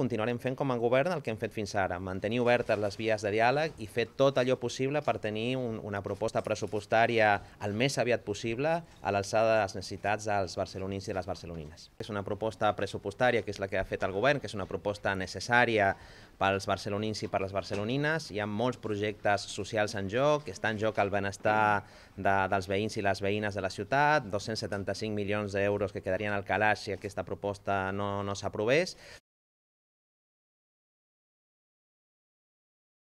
continuarem fent com a govern el que hem fet fins ara, mantenir obertes les vies de diàleg i fer tot allò possible per tenir un, una proposta pressupostària el més aviat possible a l'alçada de les necessitats dels barcelonins i les barcelonines. És una proposta pressupostària, que és la que ha fet el govern, que és una proposta necessària pels barcelonins i per les barcelonines. Hi ha molts projectes socials en joc, està en joc el benestar de, dels veïns i les veïnes de la ciutat, 275 milions d'euros que quedarien al calaix si aquesta proposta no, no s'aprovés.